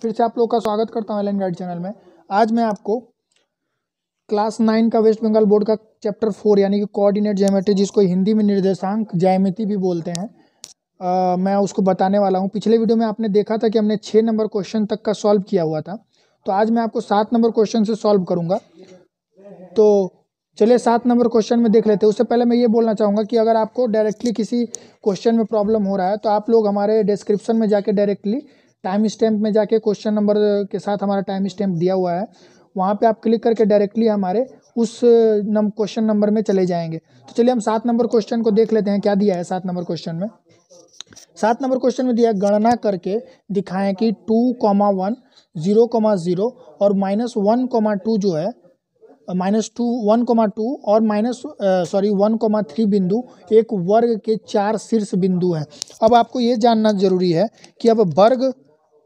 फिर से आप लोग का स्वागत करता हूँ एल गाइड चैनल में आज मैं आपको क्लास नाइन का वेस्ट बंगाल बोर्ड का चैप्टर फोर यानी कि कोऑर्डिनेट ज्यामेट्री जिसको हिंदी में निर्देशांक ज्यामिति भी बोलते हैं आ, मैं उसको बताने वाला हूँ पिछले वीडियो में आपने देखा था कि हमने छः नंबर क्वेश्चन तक का सॉल्व किया हुआ था तो आज मैं आपको सात नंबर क्वेश्चन से सॉल्व करूँगा तो चलिए सात नंबर क्वेश्चन में देख लेते हैं उससे पहले मैं ये बोलना चाहूँगा कि अगर आपको डायरेक्टली किसी क्वेश्चन में प्रॉब्लम हो रहा है तो आप लोग हमारे डिस्क्रिप्शन में जाके डायरेक्टली टाइम स्टैम्प में जाके क्वेश्चन नंबर के साथ हमारा टाइम स्टैम्प दिया हुआ है वहाँ पे आप क्लिक करके डायरेक्टली हमारे उस नम क्वेश्चन नंबर में चले जाएंगे तो चलिए हम सात नंबर क्वेश्चन को देख लेते हैं क्या दिया है सात नंबर क्वेश्चन में सात नंबर क्वेश्चन में दिया गणना करके दिखाएं कि two comma one zero comma zero और माइनस वन कॉमा टू जो है minus two one comma two और minus sorry one comma three बिंदु एक वर्ग के चार शीर्ष बिंदु हैं अब आपको ये जानना जरूरी है कि अब वर्ग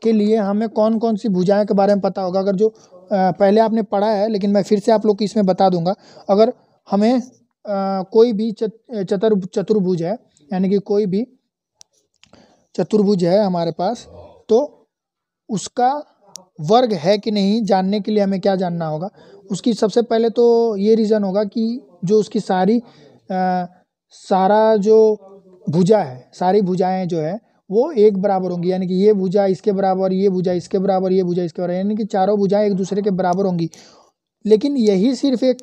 के लिए हमें कौन कौन सी भुजाएं के बारे में पता होगा अगर जो आ, पहले आपने पढ़ा है लेकिन मैं फिर से आप लोग को इसमें बता दूंगा अगर हमें आ, कोई भी चतुर चतुर्भुज है यानी कि कोई भी चतुर्भुज है हमारे पास तो उसका वर्ग है कि नहीं जानने के लिए हमें क्या जानना होगा उसकी सबसे पहले तो ये रीज़न होगा कि जो उसकी सारी आ, सारा जो भुजा है सारी भुजाएं जो है वो एक बराबर होंगी यानी कि ये भुजा इसके बराबर ये भुजा इसके बराबर ये भुजा इसके बराबर यानी कि चारों भुजाएं एक दूसरे के बराबर होंगी लेकिन यही सिर्फ एक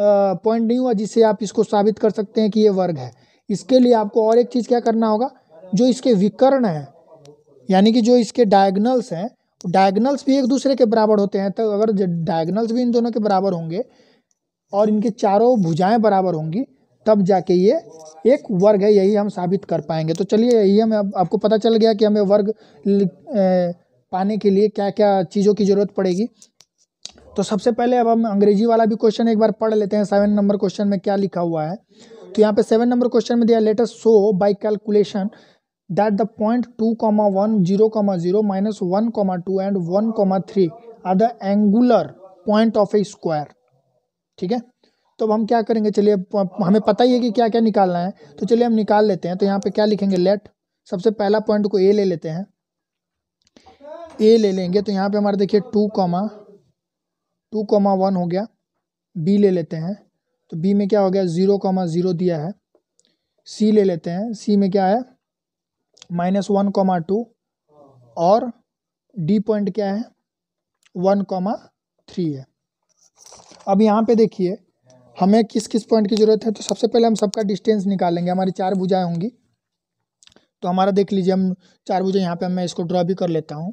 पॉइंट नहीं हुआ जिससे आप इसको साबित कर सकते हैं कि ये वर्ग है इसके लिए आपको और एक चीज़ क्या करना होगा जो इसके विकर्ण हैं यानी कि जो इसके डायगनल्स हैं डायगनल्स भी एक दूसरे के बराबर होते हैं तो अगर डायगनल्स भी इन दोनों के बराबर होंगे और इनके चारों भुजाएं बराबर होंगी तब जाके ये एक वर्ग है यही हम साबित कर पाएंगे तो चलिए यही हमें अब आपको पता चल गया कि हमें वर्ग पाने के लिए क्या क्या चीज़ों की ज़रूरत पड़ेगी तो सबसे पहले अब हम अंग्रेजी वाला भी क्वेश्चन एक बार पढ़ लेते हैं सेवन नंबर क्वेश्चन में क्या लिखा हुआ है तो यहाँ पे सेवन नंबर क्वेश्चन में दिया let us show by calculation that the point 2 comma 1 0 comma 0 minus 1 comma 2 and 1 comma 3 are the angular point of a square ठीक है तो अब हम क्या करेंगे चलिए हमें पता ही है कि क्या क्या निकालना है तो चलिए हम निकाल लेते हैं तो यहाँ पे क्या लिखेंगे लेट सबसे पहला पॉइंट को ए ले लेते हैं ए ले लेंगे तो यहाँ पे हमारे देखिए two comma two comma one हो गया बी ले लेते हैं तो बी में क्या हो गया ज़ीरो कॉमा ज़ीरो दिया है सी ले लेते हैं सी में क्या है माइनस वन कॉमा टू और डी पॉइंट क्या है वन कॉमा थ्री है अब यहाँ पे देखिए हमें किस किस पॉइंट की ज़रूरत है तो सबसे पहले हम सबका डिस्टेंस निकालेंगे हमारी चार भुजाएं होंगी तो हमारा देख लीजिए हम चार भुजा यहाँ पे मैं इसको ड्रॉ भी कर लेता हूँ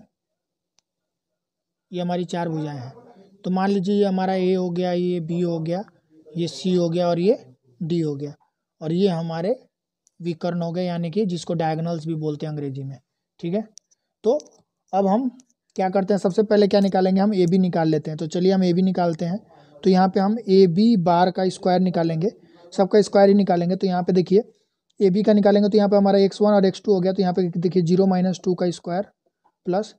ये हमारी चार भुजाएं हैं तो मान लीजिए ये हमारा ए हो गया ये बी हो गया ये सी हो गया और ये डी हो गया और ये हमारे विकर्ण हो गए यानी कि जिसको डायगनल्स भी बोलते हैं अंग्रेजी में ठीक है तो अब हम क्या करते हैं सबसे पहले क्या निकालेंगे हम ए बी निकाल लेते हैं तो चलिए हम ए बी निकालते हैं तो यहाँ पे हम ए बी बार का स्क्वायर निकालेंगे सबका स्क्वायर ही निकालेंगे तो यहाँ पे देखिए ए बी का निकालेंगे तो यहाँ पे हमारा एक्स वन और एक्स टू हो गया तो यहाँ पे देखिए जीरो माइनस टू का square plus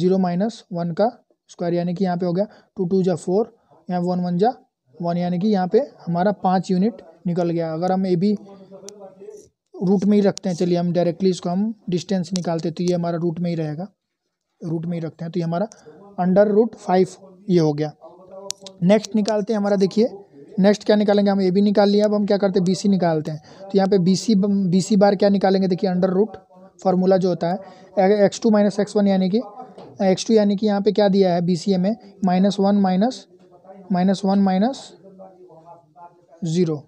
zero minus one का स्क्वायर यानी कि यहाँ पे हो गया टू टू जा फोर यहाँ वन वन जा वन यानी कि यहाँ पे हमारा पाँच यूनिट निकल गया अगर हम ए बी रूट में ही रखते हैं चलिए हम डायरेक्टली इसको हम डिस्टेंस निकालते तो ये हमारा रूट में ही रहेगा रूट में ही रखते हैं तो ये हमारा अंडर रूट फाइव ये हो गया नेक्स्ट निकालते हैं हमारा देखिए नेक्स्ट क्या निकालेंगे हम ए बी निकाल लिया अब हम क्या करते हैं बी सी निकालते हैं तो यहाँ पे बी सी बी सी बार क्या निकालेंगे देखिए अंडर रूट फार्मूला जो होता है x two minus x one यानी कि एक्स टू यानी कि यहाँ पे क्या दिया है बी सी ए में minus one minus minus one minus zero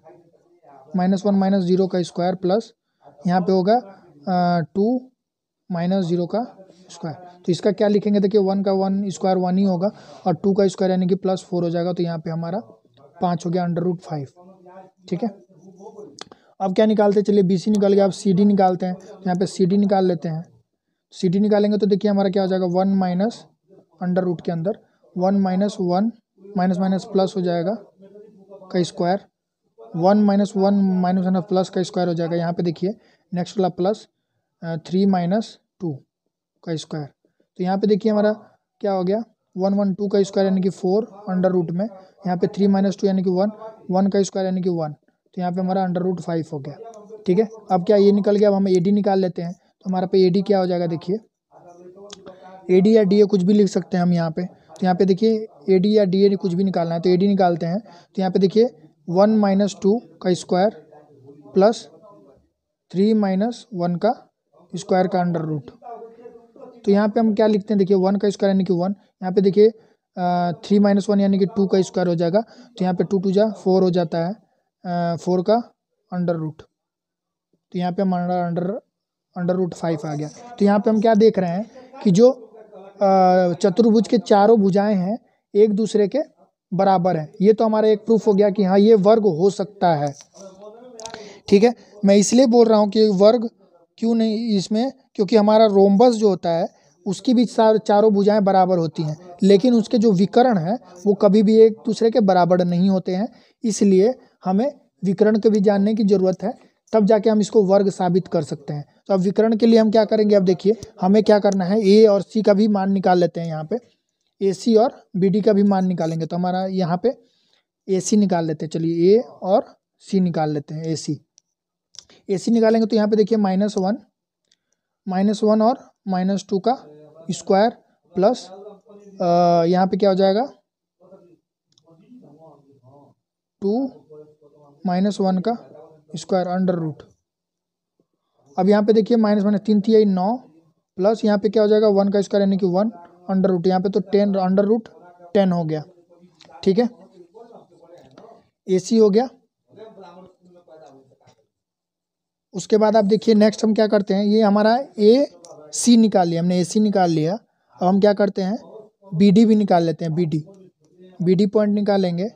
minus one minus zero का स्क्वायर प्लस यहाँ पे होगा टू माइनस जीरो का स्क्वायर तो इसका क्या लिखेंगे देखिए वन का वन स्क्वायर वन ही होगा और टू का स्क्वायर यानी कि प्लस फोर हो जाएगा तो यहाँ पे हमारा पाँच हो गया अंडर रूट फाइव ठीक है अब क्या निकालते हैं चलिए बी सी निकाल के आप सी डी निकालते हैं तो यहाँ पे सी डी निकाल लेते हैं सी डी निकालेंगे तो देखिए हमारा क्या हो जाएगा वन माइनस अंडर रूट के अंदर one minus one minus minus plus हो जाएगा का square one minus one minus minus plus का स्क्वायर हो जाएगा यहाँ पे देखिए नेक्स्ट वाला प्लस थ्री माइनस टू का स्क्वायर तो यहाँ पे देखिए हमारा क्या हो गया वन वन टू का स्क्वायर यानी कि फोर अंडर रूट में यहाँ पे थ्री माइनस टू यानी कि वन वन का स्क्वायर यानी कि वन तो यहाँ पे हमारा अंडर रूट फाइव हो गया ठीक है अब क्या ये निकल गया अब हम ए डी निकाल लेते हैं तो हमारा पे ए डी क्या हो जाएगा देखिए ए डी या डी ए कुछ भी लिख सकते हैं हम यहाँ पे तो यहाँ पे देखिए ए डी या डी ए कुछ भी निकालना है तो ए डी निकालते हैं तो यहाँ पे देखिए वन माइनस टू का square plus three minus one का स्क्वायर का अंडर रूट तो यहाँ पे हम क्या लिखते हैं देखिए वन का स्क्वायर यानी कि वन यहाँ पे देखिए थ्री माइनस वन यानी कि टू का स्क्वायर हो जाएगा तो यहाँ पे टू टू जा फोर हो जाता है फोर का अंडर रूट तो यहाँ पे हमारा अंडर अंडर रूट फाइव आ गया तो यहाँ पे हम क्या देख रहे हैं कि जो चतुर्भुज के चारों भुजाएं हैं एक दूसरे के बराबर है ये तो हमारा एक प्रूफ हो गया कि हाँ ये वर्ग हो सकता है ठीक है मैं इसलिए बोल रहा हूँ कि वर्ग क्यों नहीं इसमें क्योंकि हमारा रोमबस जो होता है उसकी भी चारों भुजाएं बराबर होती हैं लेकिन उसके जो विकरण हैं वो कभी भी एक दूसरे के बराबर नहीं होते हैं इसलिए हमें विकरण के भी जानने की ज़रूरत है तब जाके हम इसको वर्ग साबित कर सकते हैं तो अब विकरण के लिए हम क्या करेंगे अब देखिए हमें क्या करना है ए और सी का भी मान निकाल लेते हैं यहाँ पर ए सी और बी डी का भी मान निकालेंगे तो हमारा यहाँ पर ए सी निकाल लेते हैं चलिए ए और सी निकाल लेते हैं ए सी ए सी निकालेंगे तो यहाँ पे देखिए माइनस वन माइनस वन और माइनस टू का स्क्वायर प्लस यहाँ पे क्या हो जाएगा टू माइनस वन का स्क्वायर अंडर रूट अब यहाँ पे देखिए माइनस माइनस तीन थी नौ प्लस यहाँ पे क्या हो जाएगा वन का स्क्वायर यानी कि वन अंडर रूट यहाँ पे तो टेन अंडर रूट टेन हो गया ठीक है एसी हो गया उसके बाद आप देखिए नेक्स्ट हम क्या करते हैं ये हमारा ए सी निकाल लिया हमने ए सी निकाल लिया अब हम क्या करते हैं बी डी भी निकाल लेते हैं B D B D point निकालेंगे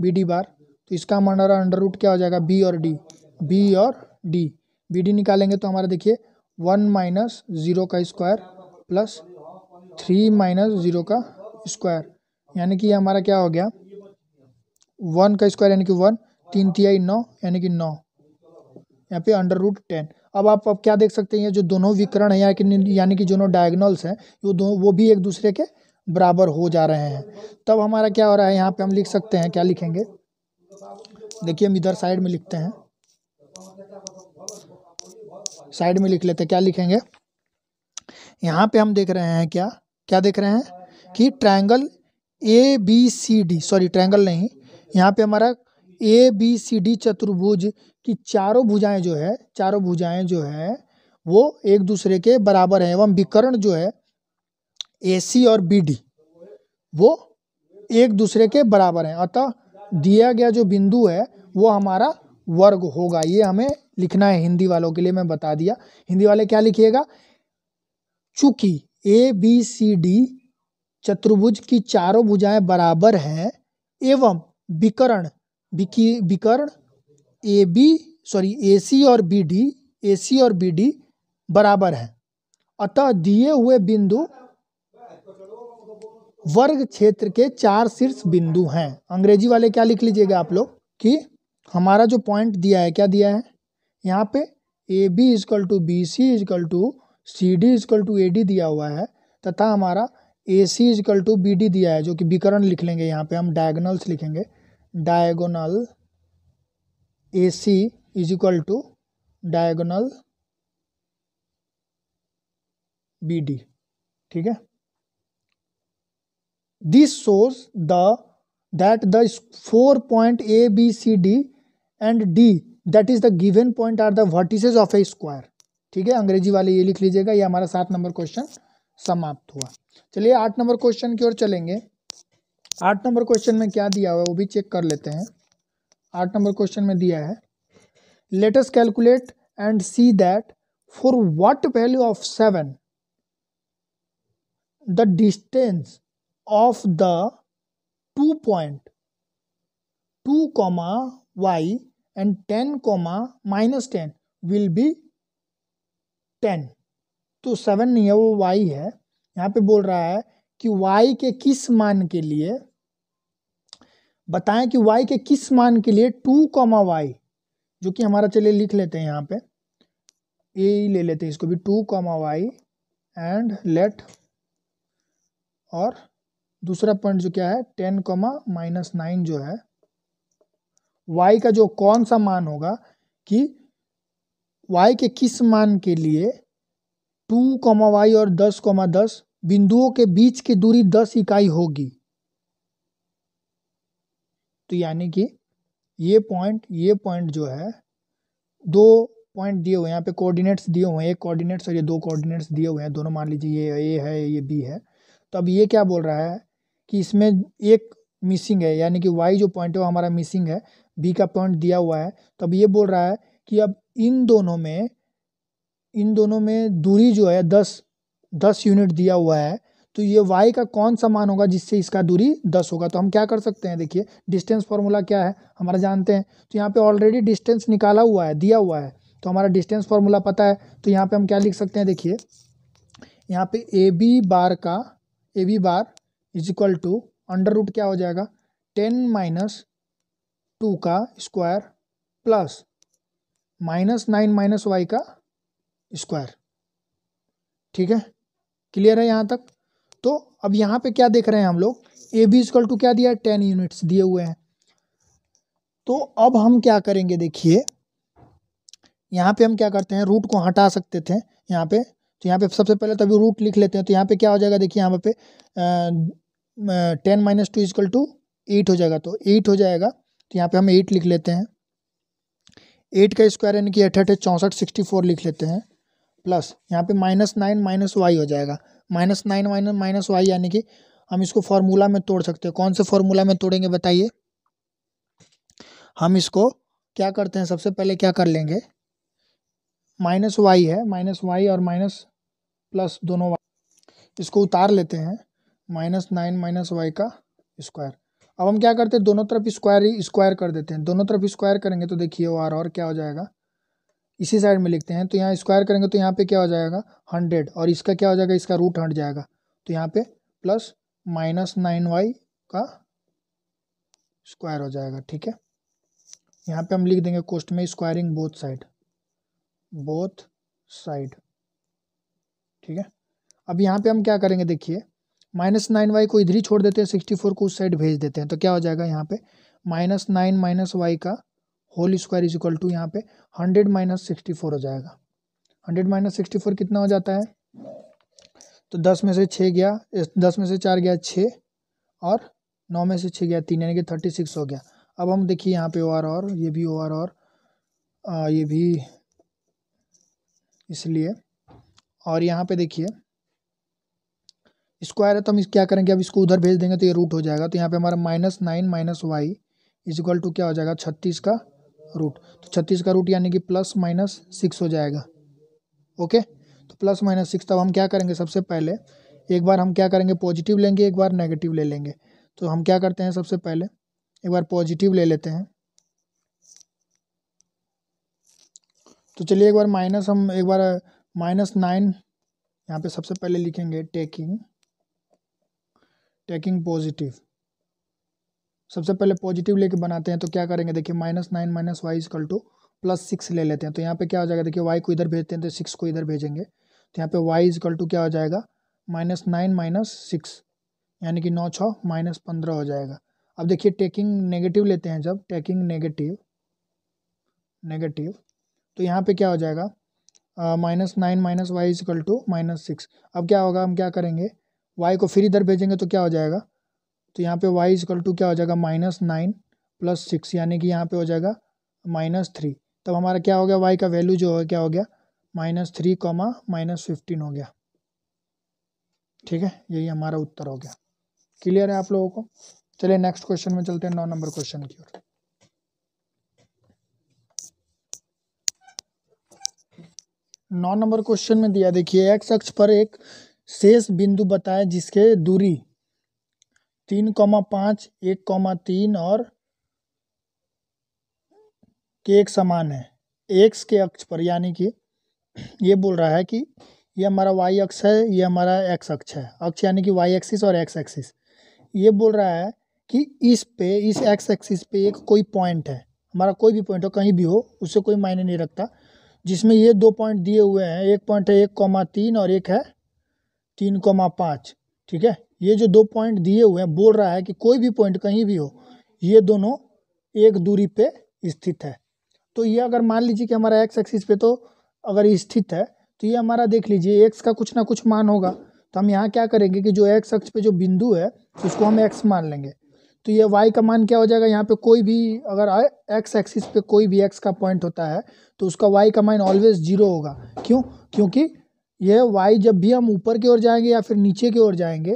बी डी बार तो इसका हमारा अंडर रूट क्या हो जाएगा बी और डी बी और डी बी डी निकालेंगे तो हमारा देखिए वन माइनस ज़ीरो का square plus three minus zero का स्क्वायर यानी कि हमारा क्या हो गया वन का स्क्वायर यानी कि वन तीन तिहाई नौ यानी कि नौ यहाँ पे अंडर रूट टेन अब आप अब क्या देख सकते हैं ये जो दोनों विकरण है या कि यानी कि दोनों डायगनल्स हैं वो दो वो भी एक दूसरे के बराबर हो जा रहे हैं तब हमारा क्या हो रहा है यहाँ पे हम लिख सकते हैं क्या लिखेंगे देखिए हम इधर साइड में लिखते हैं साइड में लिख लेते हैं क्या लिखेंगे यहाँ पे हम देख रहे हैं क्या क्या देख रहे हैं कि triangle A B C D sorry triangle नहीं यहाँ पे हमारा ए बी सी डी चतुर्भुज की चारों भुजाएं जो है चारों भुजाएं जो है वो एक दूसरे के बराबर हैं एवं विकर्ण जो है ए सी और बी डी वो एक दूसरे के बराबर हैं अतः दिया गया जो बिंदु है वो हमारा वर्ग होगा ये हमें लिखना है हिंदी वालों के लिए मैं बता दिया हिंदी वाले क्या लिखिएगा चूंकि ए बी सी डी चतुर्भुज की चारों भुजाएं बराबर हैं एवं विकर्ण विकर्ण ए बी सॉरी ए सी और बी डी ए सी और बी डी बराबर है अतः दिए हुए बिंदु वर्ग क्षेत्र के चार शीर्ष बिंदु हैं अंग्रेजी वाले क्या लिख लीजिएगा आप लोग कि हमारा जो पॉइंट दिया है क्या दिया है यहाँ पे A B is equal to B C is equal to C D is equal to A D दिया हुआ है तथा हमारा A C is equal to B D दिया है जो कि विकरण लिख लेंगे यहाँ पे हम डायगनल्स लिखेंगे diagonal AC is equal to diagonal BD ठीक है this shows the that the four point A B C D and D that is the given point are the vertices of a square ठीक है अंग्रेजी वाले ये लिख लीजिएगा ये हमारा सात नंबर क्वेश्चन समाप्त हुआ चलिए आठ नंबर क्वेश्चन की ओर चलेंगे आठ नंबर क्वेश्चन में क्या दिया हुआ है वो भी चेक कर लेते हैं आठ नंबर क्वेश्चन में दिया है let us calculate and see that for what value of seven the distance of the two point two comma y and ten comma minus ten will be ten तो सेवन नहीं है वो वाई है यहाँ पे बोल रहा है कि वाई के किस मान के लिए बताएं कि y के किस मान के लिए टू कॉमा वाई जो कि हमारा चलिए लिख लेते हैं यहाँ पे ए ले लेते हैं इसको भी two comma y and let और दूसरा पॉइंट जो क्या है टेन कॉमा माइनस नाइन जो है y का जो कौन सा मान होगा कि y के किस मान के लिए टू कॉमा वाई और दस कॉमा दस बिंदुओं के बीच की दूरी दस इकाई होगी तो यानी कि ये पॉइंट ये पॉइंट जो है दो पॉइंट दिए हुए हैं यहाँ पे कोऑर्डिनेट्स दिए हुए हैं एक कोऑर्डिनेट्स और ये दो कोऑर्डिनेट्स दिए हुए हैं दोनों मान लीजिए ये ए है ये बी है तो अब ये क्या बोल रहा है कि इसमें एक मिसिंग है यानी कि वाई जो पॉइंट है वो हमारा मिसिंग है बी का पॉइंट दिया हुआ है तो अब ये बोल रहा है कि अब इन दोनों में इन दोनों में दूरी जो है दस दस यूनिट दिया हुआ है तो ये वाई का कौन सा मान होगा जिससे इसका दूरी दस होगा तो हम क्या कर सकते हैं देखिए डिस्टेंस फार्मूला क्या है हमारा जानते हैं तो यहाँ पे ऑलरेडी डिस्टेंस निकाला हुआ है दिया हुआ है तो हमारा डिस्टेंस फॉर्मूला पता है तो यहाँ पे हम क्या लिख सकते हैं देखिए यहाँ पे ए बी बार का A B bar is equal to under root क्या हो जाएगा टेन माइनस टू का square plus minus nine minus y का स्क्वायर ठीक है क्लियर है यहाँ तक तो अब यहाँ पे क्या देख रहे हैं हम लोग ए बी इजकल टू क्या दिया है टेन यूनिट्स दिए हुए हैं तो अब हम क्या करेंगे देखिए यहाँ पे हम क्या करते हैं रूट को हटा सकते थे यहाँ पे तो यहाँ पे सबसे पहले तो अभी रूट लिख लेते हैं तो यहाँ पे क्या हो जाएगा देखिए यहाँ पे ten minus two is equal to eight हो जाएगा तो एट हो जाएगा तो यहाँ पे हम एट लिख लेते हैं एट का स्क्वायर यानी कि अठे अठे चौंसठ सिक्सटी फोर लिख लेते हैं प्लस यहाँ पे माइनस नाइन माइनस वाई हो जाएगा minus nine minus minus y यानी कि हम इसको फॉर्मूला में तोड़ सकते हैं कौन से फॉर्मूला में तोड़ेंगे बताइए हम इसको क्या करते हैं सबसे पहले क्या कर लेंगे माइनस वाई है माइनस वाई और माइनस प्लस दोनों वाई इसको उतार लेते हैं माइनस नाइन माइनस वाई का स्क्वायर अब हम क्या करते हैं दोनों तरफ स्क्वायर ही स्क्वायर कर देते हैं दोनों तरफ स्क्वायर करेंगे तो देखिए वो आर और क्या हो जाएगा इसी साइड में लिखते हैं तो यहाँ स्क्वायर करेंगे तो यहाँ पे क्या हो जाएगा हंड्रेड और इसका क्या हो जाएगा इसका रूट हट जाएगा तो यहाँ पे प्लस माइनस नाइन वाई का स्क्वायर हो जाएगा ठीक है यहाँ पे हम लिख देंगे कोस्ट में squaring both side both side ठीक है अब यहाँ पे हम क्या करेंगे देखिए माइनस नाइन वाई को इधर ही छोड़ देते हैं सिक्सटी फोर को उस साइड भेज देते हैं तो क्या हो जाएगा यहाँ पे माइनस नाइन माइनस वाई का whole square is equal to यहाँ पे हंड्रेड माइनस सिक्सटी फोर हो जाएगा हंड्रेड माइनस सिक्सटी फोर कितना हो जाता है तो दस में से छः गया दस में से चार गया छः और नौ में से छः गया तीन यानी कि थर्टी सिक्स हो गया अब हम देखिए यहाँ पे ओ आर और ये भी ओ आर और आ, ये भी इसलिए और यहाँ पे देखिए स्क्वायर है तो हम इस क्या करेंगे अब इसको उधर भेज देंगे तो ये रूट हो जाएगा तो यहाँ पे हमारा minus nine minus y is equal to क्या हो जाएगा छत्तीस का रूट तो छत्तीस का रूट यानी कि प्लस माइनस सिक्स हो जाएगा ओके तो प्लस माइनस सिक्स तब हम क्या करेंगे सबसे पहले एक बार हम क्या करेंगे पॉजिटिव लेंगे एक बार नेगेटिव ले लेंगे तो हम क्या करते हैं सबसे पहले एक बार पॉजिटिव ले लेते हैं तो चलिए एक बार माइनस हम एक बार माइनस नाइन यहाँ पे सबसे पहले लिखेंगे टेकिंग टेकिंग पॉजिटिव सबसे पहले पॉजिटिव लेके बनाते हैं तो क्या करेंगे देखिए minus nine minus y is equal to plus six ले लेते हैं तो यहाँ पे क्या हो जाएगा देखिए वाई को इधर भेजते हैं तो सिक्स को इधर भेजेंगे तो यहाँ पे वाई इजकल टू क्या हो जाएगा माइनस नाइन माइनस सिक्स यानी कि नौ छः माइनस पंद्रह हो जाएगा अब देखिए टेकिंग नेगेटिव लेते हैं जब टेकिंग नेगेटिव नेगेटिव तो यहाँ पे क्या हो जाएगा minus nine minus y is equal to minus six अब क्या होगा हम क्या करेंगे वाई को फिर इधर भेजेंगे तो क्या हो जाएगा तो यहाँ पे y इजकल टू क्या हो जाएगा माइनस नाइन प्लस सिक्स यानी कि यहाँ पे हो जाएगा माइनस थ्री तब हमारा क्या हो गया y का वैल्यू जो है क्या हो गया minus three comma minus fifteen हो गया ठीक है यही हमारा उत्तर हो गया क्लियर है आप लोगों को चलिए नेक्स्ट क्वेश्चन में चलते हैं नौ नंबर क्वेश्चन की ओर नौ नंबर क्वेश्चन में दिया देखिए एक्स अक्ष पर एक शेष बिंदु बताएं जिसके दूरी तीन कॉमा पाँच एक कॉमा तीन और के एक समान है एक्स के अक्ष पर यानी कि ये बोल रहा है कि ये हमारा वाई अक्ष है ये हमारा एक्स अक्ष है अक्ष यानी कि वाई एक्सिस और एक्स एक्सिस ये बोल रहा है कि इस पे इस एक्स एक्सिस पे एक कोई पॉइंट है हमारा कोई भी पॉइंट हो कहीं भी हो उससे कोई मायने नहीं रखता जिसमें ये दो पॉइंट दिए हुए हैं एक पॉइंट है एक कॉमा तीन और एक है तीन कॉमा पाँच ठीक है ये जो दो पॉइंट दिए हुए हैं बोल रहा है कि कोई भी पॉइंट कहीं भी हो ये दोनों एक दूरी पे स्थित है तो ये अगर मान लीजिए कि हमारा एक्स एक्सिस पे तो अगर स्थित है तो ये हमारा देख लीजिए एक्स का कुछ ना कुछ मान होगा तो हम यहाँ क्या करेंगे कि जो एक्स अक्ष पे जो बिंदु है उसको हम एक्स मान लेंगे तो ये वाई का मान क्या हो जाएगा यहाँ पे कोई भी अगर एक्स एक्सिस पे कोई भी एक्स का पॉइंट होता है तो उसका वाई का मान ऑलवेज जीरो होगा क्यों क्योंकि यह वाई जब भी हम ऊपर की ओर जाएंगे या फिर नीचे की ओर जाएंगे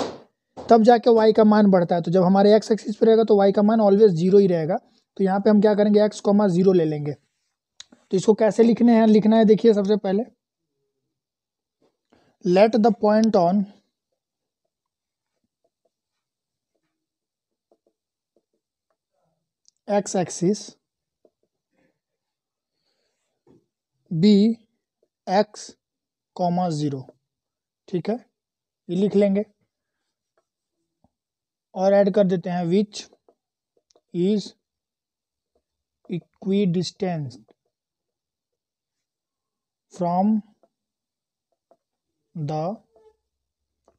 तब जाके वाई का मान बढ़ता है तो जब हमारे एक्स एक्सिस पर रहेगा तो वाई का मान ऑलवेज जीरो ही रहेगा तो यहाँ पे हम क्या करेंगे एक्स कॉमा जीरो ले लेंगे तो इसको कैसे लिखने हैं लिखना है देखिए सबसे पहले let the point on x axis be x comma zero ठीक है ये लिख लेंगे और ऐड कर देते हैं which is equidistance from the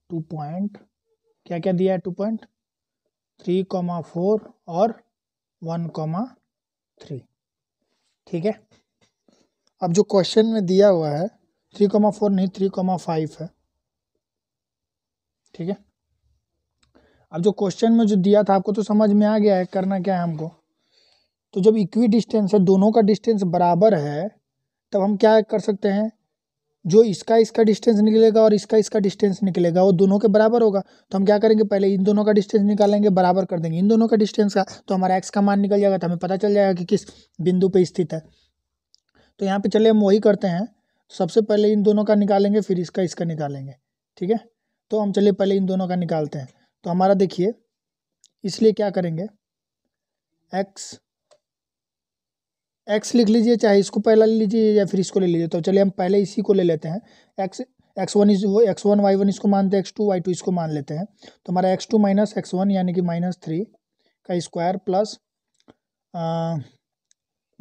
two point क्या क्या दिया है two point three comma four और वन कॉमा थ्री ठीक है अब जो क्वेश्चन में दिया हुआ है थ्री कॉमा फोर नहीं थ्री कॉमा फाइव है ठीक है अब जो क्वेश्चन में जो दिया था आपको तो समझ में आ गया है करना क्या है हमको तो जब इक्वी डिस्टेंस है दोनों का डिस्टेंस बराबर है तब हम क्या कर सकते हैं जो इसका इसका डिस्टेंस निकलेगा और इसका इसका डिस्टेंस निकलेगा वो दोनों के बराबर होगा तो हम क्या करेंगे पहले इन दोनों का डिस्टेंस निकालेंगे बराबर कर देंगे इन दोनों का डिस्टेंस का तो हमारा एक्स का मान निकल जाएगा तो हमें पता चल जाएगा कि किस बिंदु पर स्थित है तो यहाँ पर चले हम वही करते हैं सबसे पहले इन दोनों का निकालेंगे फिर इसका इसका निकालेंगे ठीक है तो हम चलिए पहले इन दोनों का निकालते हैं तो हमारा देखिए इसलिए क्या करेंगे एक्स एक्स लिख लीजिए चाहे इसको पहला ले लीजिए या फिर इसको ले लीजिए तो चलिए हम पहले इसी को ले लेते हैं एक्स एक्स वन इज वो एक्स वन वाई वन इसको मानते हैं एक्स टू वाई टू इसको मान लेते हैं तो हमारा x two minus x one यानी कि माइनस थ्री का square plus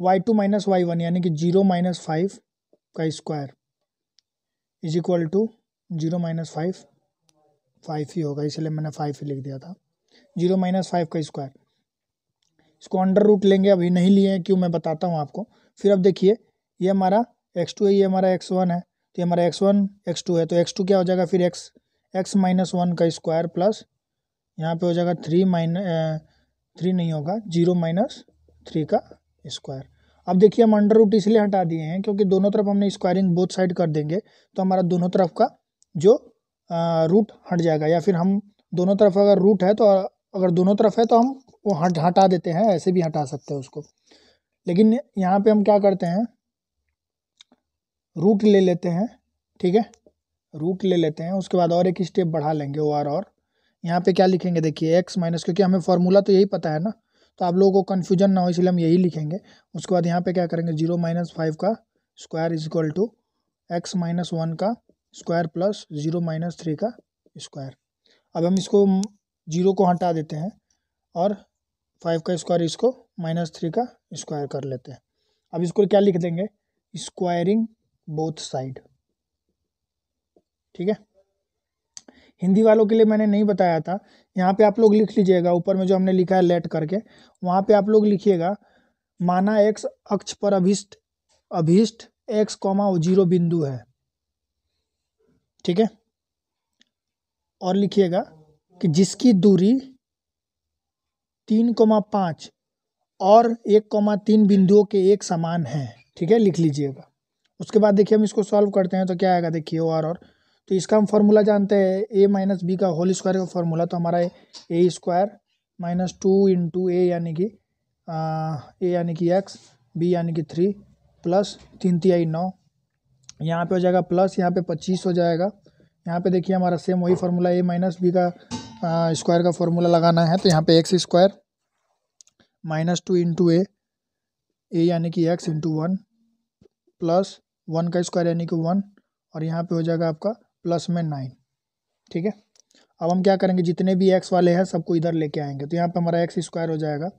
y two minus y one यानी कि जीरो माइनस फाइव का square is equal to zero minus five five ही होगा इसलिए मैंने फाइव ही लिख दिया था जीरो माइनस फाइव का स्क्वायर इसको अंडर रूट लेंगे अभी नहीं लिए हैं क्यों मैं बताता हूँ आपको फिर अब देखिए ये हमारा एक्स टू है ये हमारा एक्स वन है तो ये हमारा एक्स वन एक्स टू है तो एक्स टू क्या हो जाएगा फिर एक्स एक्स माइनस वन का स्क्वायर प्लस यहाँ पे हो जाएगा थ्री माइनस थ्री नहीं होगा जीरो माइनस थ्री का स्क्वायर अब देखिए हम अंडर रूट इसलिए हटा दिए हैं क्योंकि दोनों तरफ हमने स्क्वायरिंग बोथ साइड कर देंगे तो हमारा दोनों तरफ का जो रूट हट जाएगा या फिर हम दोनों तरफ अगर रूट है तो अगर दोनों तरफ है तो हम वो हट हटा देते हैं ऐसे भी हटा सकते हैं उसको लेकिन यहाँ पे हम क्या करते हैं रूट ले लेते हैं ठीक है रूट ले लेते हैं उसके बाद और एक स्टेप बढ़ा लेंगे ओ आर और यहाँ पे क्या लिखेंगे देखिए एक्स माइनस क्योंकि हमें फॉर्मूला तो यही पता है ना तो आप लोगों को कन्फ्यूजन ना हो इसलिए हम यही लिखेंगे उसके बाद यहाँ पे क्या करेंगे जीरो माइनस फाइव का square is equal to x minus one का square plus zero minus three का स्क्वायर अब हम इसको जीरो को हटा देते हैं और फाइव का स्क्वायर इसको माइनस थ्री का स्क्वायर कर लेते हैं अब इसको क्या लिख देंगे स्क्वायरिंग बोथ साइड ठीक है हिंदी वालों के लिए मैंने नहीं बताया था यहाँ पे आप लोग लिख लीजिएगा ऊपर में जो हमने लिखा है लेट करके वहाँ पे आप लोग लिखिएगा माना एक्स अक्ष पर अभिष्ट अभिष्ट एक्स कॉमा जीरो बिंदु है ठीक है और लिखिएगा कि जिसकी दूरी तीन कोमा पाँच और एक कोमा तीन बिंदुओं के एक समान है ठीक है लिख लीजिएगा उसके बाद देखिए हम इसको सॉल्व करते हैं तो क्या आएगा देखिए ओ आर और तो इसका हम फॉर्मूला जानते हैं ए माइनस बी का होल स्क्वायर का फॉर्मूला तो हमारा a square minus two into a यानी कि ए यानी कि एक्स बी यानी कि थ्री प्लस तीन तिहाई नौ यहाँ पे हो जाएगा प्लस यहाँ पे पच्चीस हो जाएगा यहाँ पे देखिए हमारा सेम वही फार्मूला ए माइनस बी का स्क्वायर का फार्मूला लगाना है तो यहाँ पे x square minus two into A a यानी कि x into one plus one का स्क्वायर यानी कि वन और यहाँ पे हो जाएगा आपका प्लस में नाइन ठीक है अब हम क्या करेंगे जितने भी एक्स वाले हैं सबको इधर लेके आएंगे तो यहाँ पर हमारा एक्स स्क्वायर हो जाएगा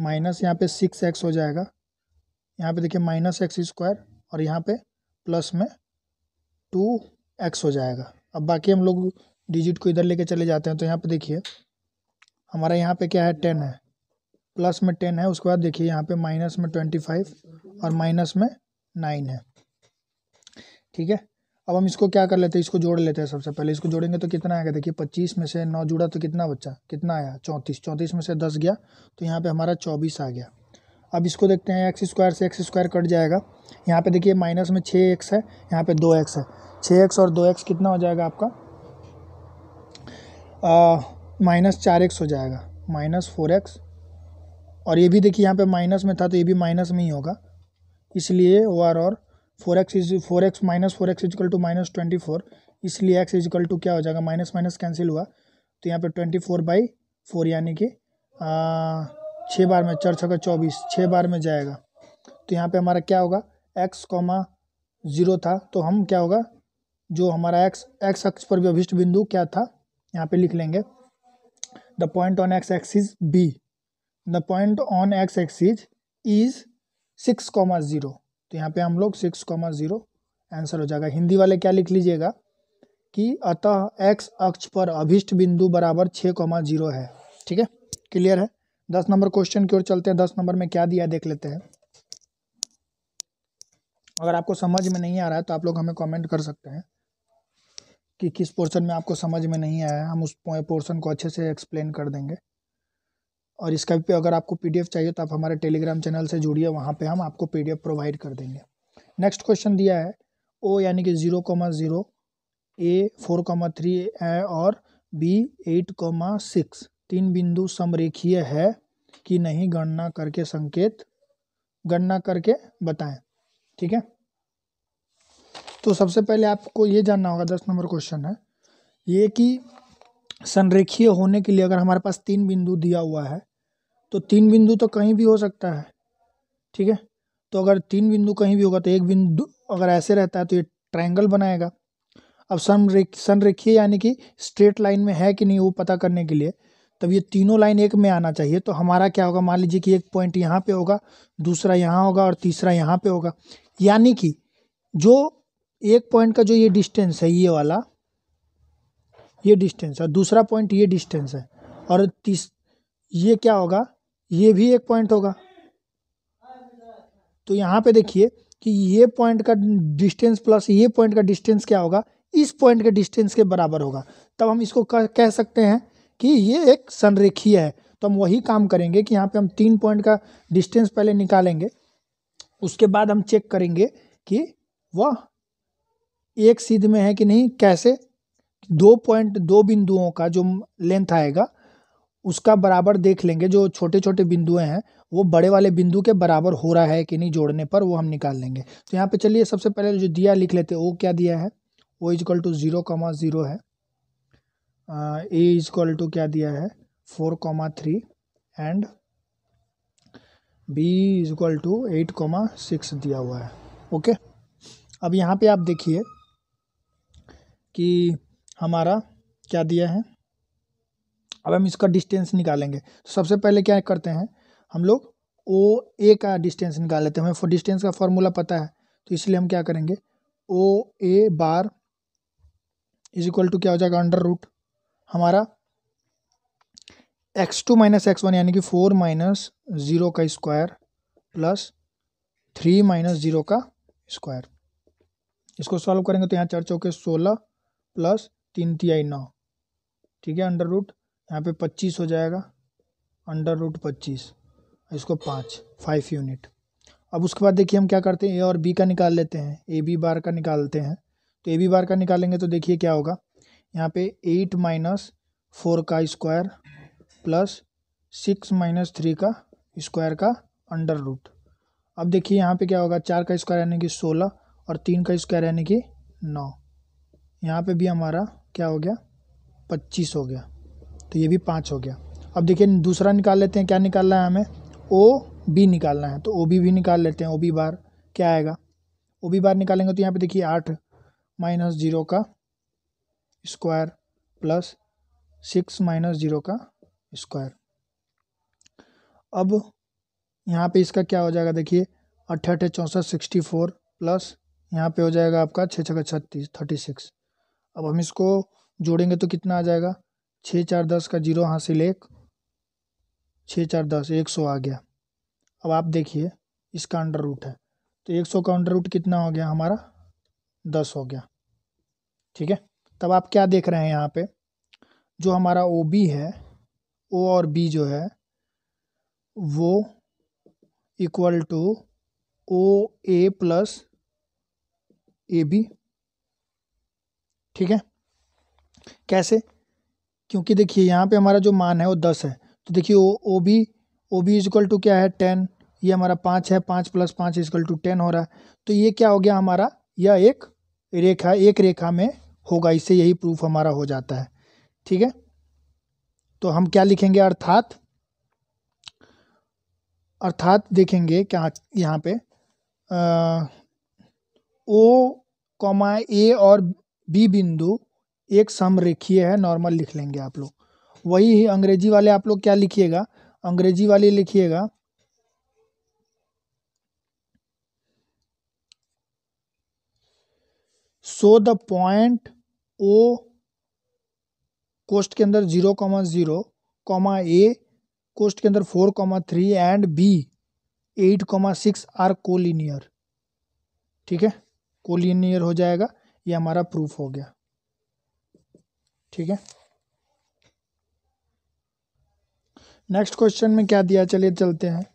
माइनस यहाँ पे सिक्स एक्स हो जाएगा यहाँ पर देखिए माइनस एक्स स्क्वायर और यहाँ पर प्लस में टू एक्स हो जाएगा अब बाकी हम लोग डिजिट को इधर लेके चले जाते हैं तो यहाँ पे देखिए हमारा यहाँ पे क्या है टेन है प्लस में टेन है उसके बाद देखिए यहाँ पे माइनस में ट्वेंटी फाइव और माइनस में नाइन है ठीक है अब हम इसको क्या कर लेते हैं इसको जोड़ लेते हैं सबसे पहले इसको जोड़ेंगे तो कितना आएगा देखिए पच्चीस में से नौ जुड़ा तो कितना बच्चा कितना आया चौंतीस चौंतीस में से दस गया तो यहाँ पे हमारा चौबीस आ गया अब इसको देखते हैं एक्स स्क्वायर से एक्स स्क्वायर कट जाएगा यहाँ पे देखिए माइनस में छः एक्स है यहाँ पे दो एक्स है छः एक्स और दो एक्स कितना हो जाएगा आपका माइनस चार एक्स हो जाएगा माइनस फोर एक्स और ये भी देखिए यहाँ पे माइनस में था तो ये भी माइनस में ही होगा इसलिए ओ आर और four x is four x minus four x is equal to minus twenty four इसलिए एक्स इजकल टू क्या हो जाएगा माइनस माइनस कैंसिल हुआ तो यहाँ पे ट्वेंटी फोर बाई फोर यानी कि छः बार में चार छः चौबीस छः बार में जाएगा तो यहाँ पे हमारा क्या होगा एक्स कॉमा ज़ीरो था तो हम क्या होगा जो हमारा एक्स एक्स अक्ष पर भी अभिष्ट बिंदु क्या था यहाँ पे लिख लेंगे the point on x axis be the point on x axis is six comma zero तो यहाँ पे हम लोग सिक्स कॉमा ज़ीरो आंसर हो जाएगा हिंदी वाले क्या लिख लीजिएगा कि अतः एक्स अक्ष पर अभिष्ट बिंदु बराबर छः कॉमा जीरो है ठीक है क्लियर है दस नंबर क्वेश्चन की ओर चलते हैं दस नंबर में क्या दिया देख लेते हैं अगर आपको समझ में नहीं आ रहा है तो आप लोग हमें कमेंट कर सकते हैं कि किस पोर्शन में आपको समझ में नहीं आया हम उस पोर्शन को अच्छे से एक्सप्लेन कर देंगे और इसका भी अगर आपको पीडीएफ चाहिए तो आप हमारे टेलीग्राम चैनल से जुड़िए वहाँ पे हम आपको पीडीएफ प्रोवाइड कर देंगे नेक्स्ट क्वेश्चन दिया है ओ यानी कि zero comma zero A four comma three है और बी एट कॉमा सिक्स तीन बिंदु समरेखीय है कि नहीं गणना करके संकेत गणना करके बताएं ठीक है तो सबसे पहले आपको ये जानना होगा दस नंबर क्वेश्चन है ये कि संरेखीय होने के लिए अगर हमारे पास तीन बिंदु दिया हुआ है तो तीन बिंदु तो कहीं भी हो सकता है ठीक है तो अगर तीन बिंदु कहीं भी होगा तो एक बिंदु अगर ऐसे रहता है तो ये ट्रायंगल बनाएगा अब संरेख संरेखीय यानी कि स्ट्रेट लाइन में है कि नहीं वो पता करने के लिए तब ये तीनों लाइन एक में आना चाहिए तो हमारा क्या होगा मान लीजिए कि एक पॉइंट यहाँ पे होगा दूसरा यहाँ होगा और तीसरा यहाँ पे होगा यानी कि जो एक पॉइंट का जो ये डिस्टेंस है ये वाला ये डिस्टेंस और दूसरा पॉइंट ये डिस्टेंस है और तीस ये क्या होगा ये भी एक पॉइंट होगा तो यहाँ पे देखिए कि ये पॉइंट का डिस्टेंस प्लस ये पॉइंट का डिस्टेंस क्या होगा इस पॉइंट के डिस्टेंस के बराबर होगा तब हम इसको कह सकते हैं कि ये एक संरेखीय है तो हम वही काम करेंगे कि यहाँ पे हम तीन पॉइंट का डिस्टेंस पहले निकालेंगे उसके बाद हम चेक करेंगे कि वह एक सीध में है कि नहीं कैसे दो पॉइंट दो बिंदुओं का जो लेंथ आएगा उसका बराबर देख लेंगे जो छोटे छोटे बिंदुए हैं वो बड़े वाले बिंदु के बराबर हो रहा है कि नहीं जोड़ने पर वो हम निकाल लेंगे तो यहाँ पे चलिए सबसे पहले जो दिया लिख लेते हैं वो क्या दिया है वो is equal to zero comma zero है ए इज इक्वल टू क्या दिया है four comma three and B is equal to eight comma six दिया हुआ है ओके अब यहाँ पे आप देखिए कि हमारा क्या दिया है अब हम इसका डिस्टेंस निकालेंगे तो सबसे पहले क्या करते हैं हम लोग ओ ए का डिस्टेंस निकाल लेते हैं हमें फॉर डिस्टेंस का फॉर्मूला पता है तो इसलिए हम क्या करेंगे O A bar is equal to क्या हो जाएगा अंडर रूट हमारा x two minus x one यानी कि फोर माइनस ज़ीरो का square plus three minus zero का स्क्वायर इसको सॉल्व करेंगे तो यहाँ चार चौके सोलह प्लस तीन तिहाई नौ ठीक है अंडर रूट यहाँ पे पच्चीस हो जाएगा अंडर रूट पच्चीस इसको पाँच फाइव यूनिट अब उसके बाद देखिए हम क्या करते हैं ए और बी का निकाल लेते हैं ए बी बार का निकालते हैं तो ए बी बार का निकालेंगे तो देखिए क्या होगा यहाँ पे एट माइनस फोर का square plus six minus three का स्क्वायर का अंडर रूट अब देखिए यहाँ पे क्या होगा चार का स्क्वायर यानी कि सोलह और तीन का स्क्वायर यानी कि नौ यहाँ पे भी हमारा क्या हो गया पच्चीस हो गया तो ये भी पाँच हो गया अब देखिए दूसरा निकाल लेते हैं क्या निकालना है हमें ओ बी निकालना है तो ओ बी भी निकाल लेते हैं ओ बी बार क्या आएगा ओ बी बार निकालेंगे तो यहाँ पे देखिए आठ माइनस जीरो का square plus six minus zero का स्क्वायर अब यहाँ पे इसका क्या हो जाएगा देखिए अट्ठे अट्ठे चौंसठ सिक्सटी फोर प्लस यहाँ पे हो जाएगा आपका छः छः छत्तीस थर्टी सिक्स अब हम इसको जोड़ेंगे तो कितना आ जाएगा छः चार दस का जीरो हासिल एक छः चार दस एक सौ आ गया अब आप देखिए इसका अंडर रूट है तो एक सौ का अंडर रूट कितना हो गया हमारा दस हो गया ठीक है तब आप क्या देख रहे हैं यहाँ पे जो हमारा ओ बी है ओ और बी जो है वो equal to O A plus A B ठीक है कैसे क्योंकि देखिए यहाँ पे हमारा जो मान है वो दस है तो देखिए O O B O B is equal to क्या है टेन ये हमारा पाँच है पाँच प्लस पाँच इजक्ल टू टेन हो रहा है तो ये क्या हो गया हमारा यह एक रेखा एक रेखा में होगा इससे यही प्रूफ हमारा हो जाता है ठीक है तो हम क्या लिखेंगे अर्थात अर्थात देखेंगे क्या यहाँ पे आ, ओ कॉमा ए और बी बिंदु एक समरेखीय है नॉर्मल लिख लेंगे आप लोग वही अंग्रेजी वाले आप लोग क्या लिखिएगा अंग्रेजी वाले लिखिएगा सो द पॉइंट ओ कोस्ट के अंदर zero comma zero comma A कोस्ट के अंदर four comma three and B eight comma six are collinear ठीक है कोलिनियर हो जाएगा ये हमारा प्रूफ हो गया ठीक है नेक्स्ट क्वेश्चन में क्या दिया चलिए चलते हैं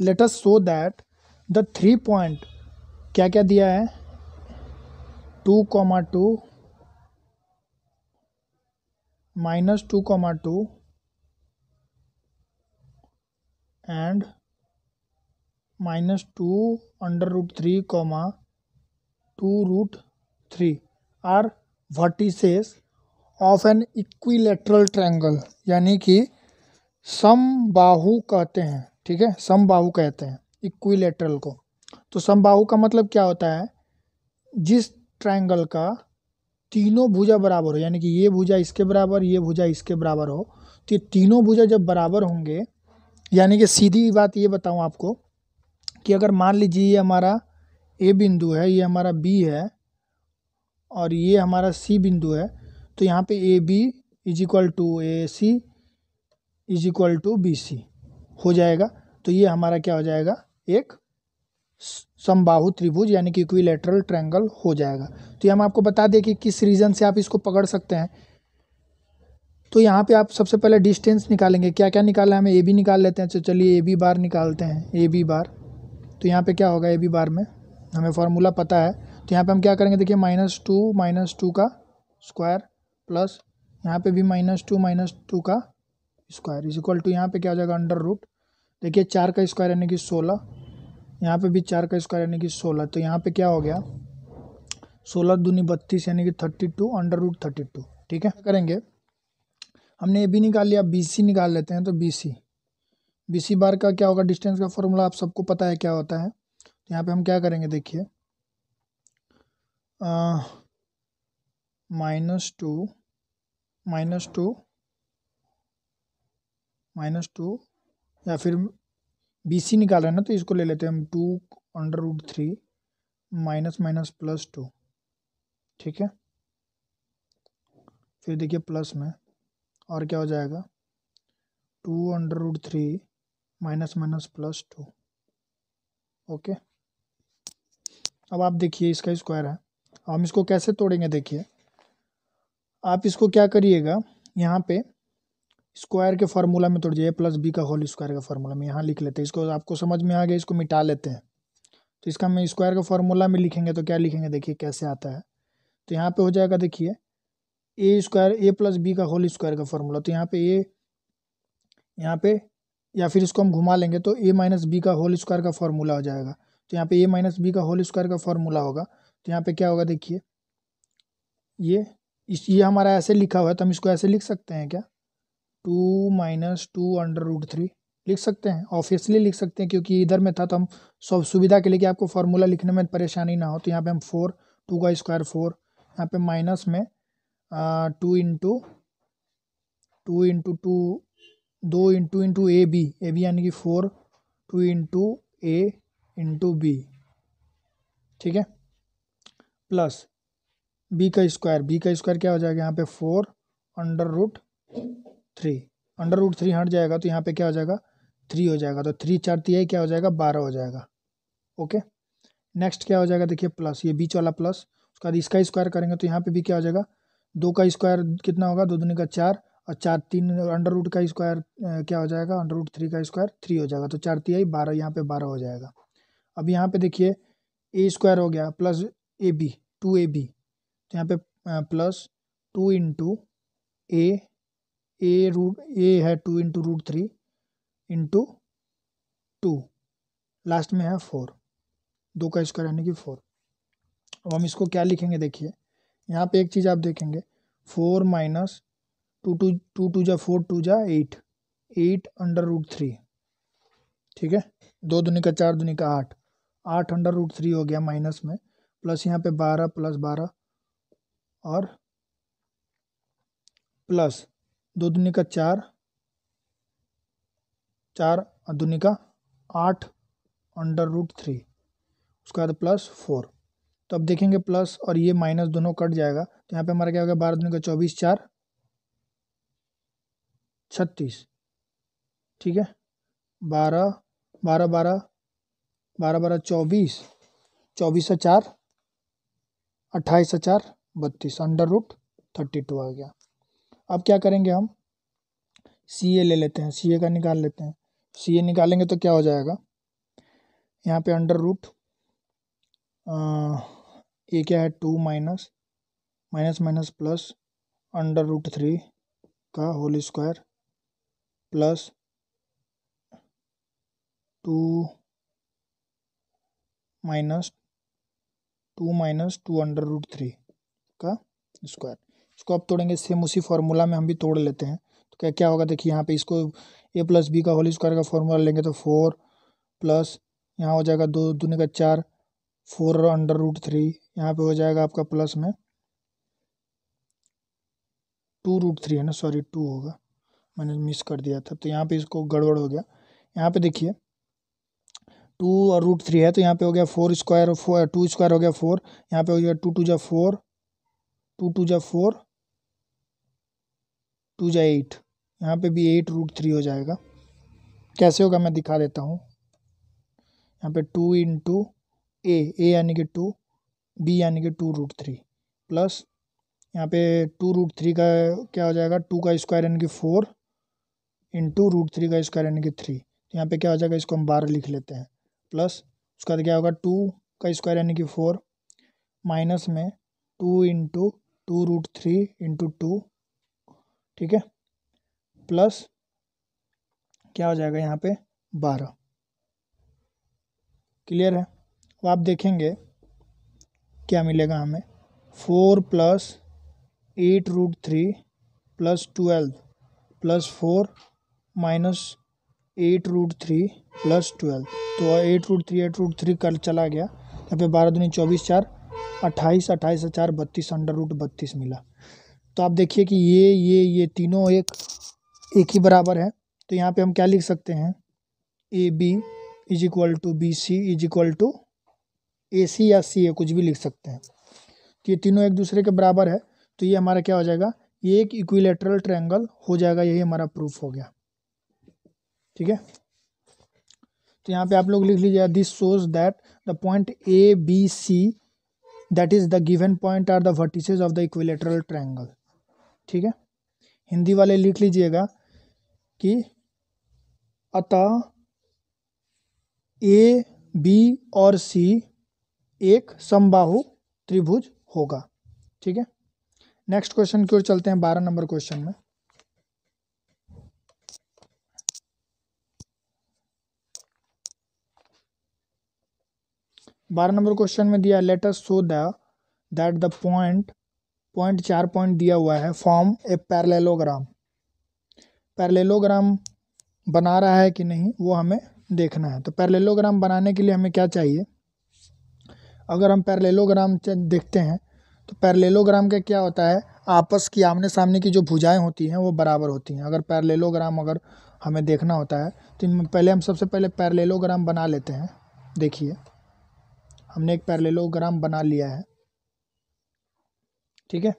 let's us that the three point क्या क्या दिया है two comma two minus two comma two and minus two under root three comma two root three are vertices of an equilateral triangle यानी कि बाहु कहते हैं ठीक है बाहु कहते हैं इक्विलेटरल को तो समबाहु का मतलब क्या होता है जिस ट्रायंगल का तीनों भुजा बराबर हो यानी कि ये भुजा इसके बराबर ये भुजा इसके बराबर हो तो ये तीनों भुजा जब बराबर होंगे यानी कि सीधी बात ये बताऊँ आपको कि अगर मान लीजिए ये हमारा ए बिंदु है ये हमारा बी है और ये हमारा सी बिंदु है तो यहाँ पे A B is equal to A C is equal to B C हो जाएगा तो ये हमारा क्या हो जाएगा एक समबाहु त्रिभुज यानी कि इक्विलेटरल ट्रायंगल हो जाएगा तो ये हम आपको बता दें कि किस रीजन से आप इसको पकड़ सकते हैं तो यहाँ पे आप सबसे पहले डिस्टेंस निकालेंगे क्या क्या निकालना है हमें ए बी निकाल लेते हैं तो चलिए ए बी बार निकालते हैं ए बी बार तो यहाँ पे क्या होगा ए बी बार में हमें फार्मूला पता है तो यहाँ पे हम क्या करेंगे देखिए माइनस टू माइनस टू का स्क्वायर प्लस यहाँ पे भी माइनस टू माइनस टू का स्क्वायर इज इक्वल टू यहाँ पे क्या हो जाएगा अंडर रूट देखिए चार का स्क्वायर यानी कि सोलह यहाँ पे भी चार का स्क्वायर यानी कि सोलह तो यहाँ पे क्या हो गया सोलह दूनी बत्तीस यानी कि thirty two under root thirty two ठीक है करेंगे हमने ये भी निकाल लिया बी सी निकाल लेते हैं तो बी सी बी सी बार का क्या होगा डिस्टेंस का फॉर्मूला आप सबको पता है क्या होता है तो यहाँ पे हम क्या करेंगे देखिए minus two minus two minus two या फिर बी सी निकाल रहे हैं ना तो इसको ले लेते हैं हम two under root three minus minus plus two ठीक है फिर देखिए प्लस में और क्या हो जाएगा two under root three minus minus plus two okay अब आप देखिए इसका स्क्वायर है हम इसको कैसे तोड़ेंगे देखिए आप इसको क्या करिएगा यहाँ पे स्क्वायर के फार्मूला में तोड़ जाइए प्लस बी का होल स्क्वायर का फार्मूला में यहाँ लिख लेते हैं इसको आपको समझ में आ गया इसको मिटा लेते हैं तो इसका हम स्क्वायर का फार्मूला में लिखेंगे तो क्या लिखेंगे देखिए कैसे आता है तो यहाँ पे हो जाएगा देखिए A square A plus B का होल स्क्वायर का फार्मूला तो यहाँ पे ए यहाँ पे या फिर इसको हम घुमा लेंगे तो ए माइनस बी का होल स्क्वायर का फार्मूला हो जाएगा तो यहाँ पे ए माइनस बी का होल स्क्वायर का फार्मूला होगा तो यहाँ पे क्या होगा देखिए ये इस ये हमारा ऐसे लिखा हुआ है तो हम इसको ऐसे लिख सकते हैं क्या two minus two under root three लिख सकते हैं ऑफिसली लिख सकते हैं क्योंकि इधर में था तो हम सब सुविधा के लिए कि आपको फार्मूला लिखने में परेशानी ना हो तो यहाँ पे हम फोर टू का स्क्वायर फोर यहाँ पे माइनस में two into two into two दो into into A B A B यानी कि four two into A into B ठीक है प्लस बी का स्क्वायर बी का स्क्वायर क्या हो जाएगा यहाँ पे four under root three under root three हट जाएगा तो यहाँ पे क्या हो जाएगा थ्री हो जाएगा तो थ्री चार तिहाई क्या हो जाएगा बारह हो जाएगा ओके नेक्स्ट क्या हो जाएगा देखिए प्लस ये बीच वाला प्लस उसके बाद इसका स्क्वायर करेंगे तो यहाँ पे भी क्या हो जाएगा दो का स्क्वायर कितना होगा दो दुनिया का चार और चार तीन अंडर रूट का स्क्वायर क्या हो जाएगा अंडर रूट थ्री का स्क्वायर थ्री हो जाएगा तो चार तिहाई बारह यहाँ पे बारह हो जाएगा अब यहाँ पे देखिए ए स्क्वायर हो गया plus A B two A B तो यहाँ पे plus two into A A root A है two into root three into two last में है फोर दो का स्क्वायर यानी कि फोर अब हम इसको क्या लिखेंगे देखिए यहाँ पे एक चीज़ आप देखेंगे four minus two two two two जा फोर टू जा eight eight under root three ठीक है दो दुनी का चार दुनी का आठ आठ अंडर रूट थ्री हो गया माइनस में प्लस यहाँ पे बारह प्लस बारह और प्लस दो दुनी का चार चार दुनी का आठ अंडर रूट थ्री उसके बाद प्लस फोर तो अब देखेंगे प्लस और ये माइनस दोनों कट जाएगा तो यहाँ पे हमारा क्या हो गया बारह दुनी का चौबीस चार छत्तीस ठीक है बारह बारह बारह बारह बारह चौबीस चौबीस चार अट्ठाईस चार बत्तीस अंडर रूट थर्टी टू आ गया अब क्या करेंगे हम सी ए ले लेते हैं सी ए का निकाल लेते हैं सी ए निकालेंगे तो क्या हो जाएगा यहाँ पे अंडर रूट ये क्या है two minus minus minus plus under root three का whole square plus two minus two minus two under root three का स्क्वायर उसको आप तोड़ेंगे सेम उसी फार्मूला में हम भी तोड़ लेते हैं तो क्या क्या होगा देखिए यहाँ पे इसको ए प्लस बी का होल स्क्वायर का फार्मूला लेंगे तो फोर प्लस यहाँ हो जाएगा दो दूने का चार फोर अंडर रूट थ्री यहाँ पे हो जाएगा आपका प्लस में टू रूट थ्री है ना सॉरी टू होगा मैंने मिस कर दिया था तो यहाँ पे इसको गड़बड़ हो गया यहाँ पे देखिए टू और रूट थ्री है तो यहाँ पे हो गया four square four two square हो गया फोर यहाँ पे हो गया टू टू जा फोर टू टू जा फोर टू जाए एट यहाँ पे भी एट रूट थ्री हो जाएगा कैसे होगा मैं दिखा देता हूँ यहाँ पे to in to A a यानी कि टू बी यानी कि टू रूट थ्री प्लस यहाँ पे टू रूट थ्री का क्या हो जाएगा टू का स्क्वायर यानी कि फोर इंटू रूट थ्री का स्क्वायर यानी कि थ्री तो यहाँ पे क्या हो जाएगा इसको हम बारह लिख लेते हैं प्लस उसका क्या होगा टू का स्क्वायर यानी कि फोर माइनस में two into two root three into two ठीक है प्लस क्या हो जाएगा यहाँ पे बारह क्लियर है अब आप देखेंगे क्या मिलेगा हमें four plus eight root three plus twelve plus four minus eight root three plus twelve तो eight root three eight root three कल चला गया यहाँ पे बारह दूनी चौबीस चार अट्ठाईस अट्ठाईस चार बत्तीस अंडर रूट बत्तीस मिला तो आप देखिए कि ये ये ये तीनों एक एक ही बराबर है तो यहाँ पे हम क्या लिख सकते हैं A B is equal to B C is equal to A C या सी ए कुछ भी लिख सकते हैं तो ये तीनों एक दूसरे के बराबर है तो ये हमारा क्या हो जाएगा ये एक इक्विलेटरल ट्रायंगल हो जाएगा यही हमारा प्रूफ हो गया ठीक है तो यहाँ पे आप लोग लिख लीजिए this shows that the point A B C that is the given point are the vertices of the equilateral triangle ठीक है हिंदी वाले लिख लीजिएगा कि अतः ए बी और सी एक समबाहु त्रिभुज होगा ठीक है नेक्स्ट क्वेश्चन की ओर चलते हैं बारह नंबर क्वेश्चन में बारह नंबर क्वेश्चन में दिया letter so show that the point point चार पॉइंट दिया हुआ है फॉर्म ए पैरलेलोग्राम पैरलेलोग्राम बना रहा है कि नहीं वो हमें देखना है तो पैरलेलोग्राम बनाने के लिए हमें क्या चाहिए अगर हम पैरलेलोग्राम देखते हैं तो पैरलेलोग्राम का क्या होता है आपस की आमने सामने की जो भुजाएं होती हैं वो बराबर होती हैं अगर पैरलेलोग्राम अगर हमें देखना होता है तो पहले हम सबसे पहले पैरलेलोग्राम बना लेते हैं देखिए हमने एक पैरलेलोग्राम बना लिया है ठीक है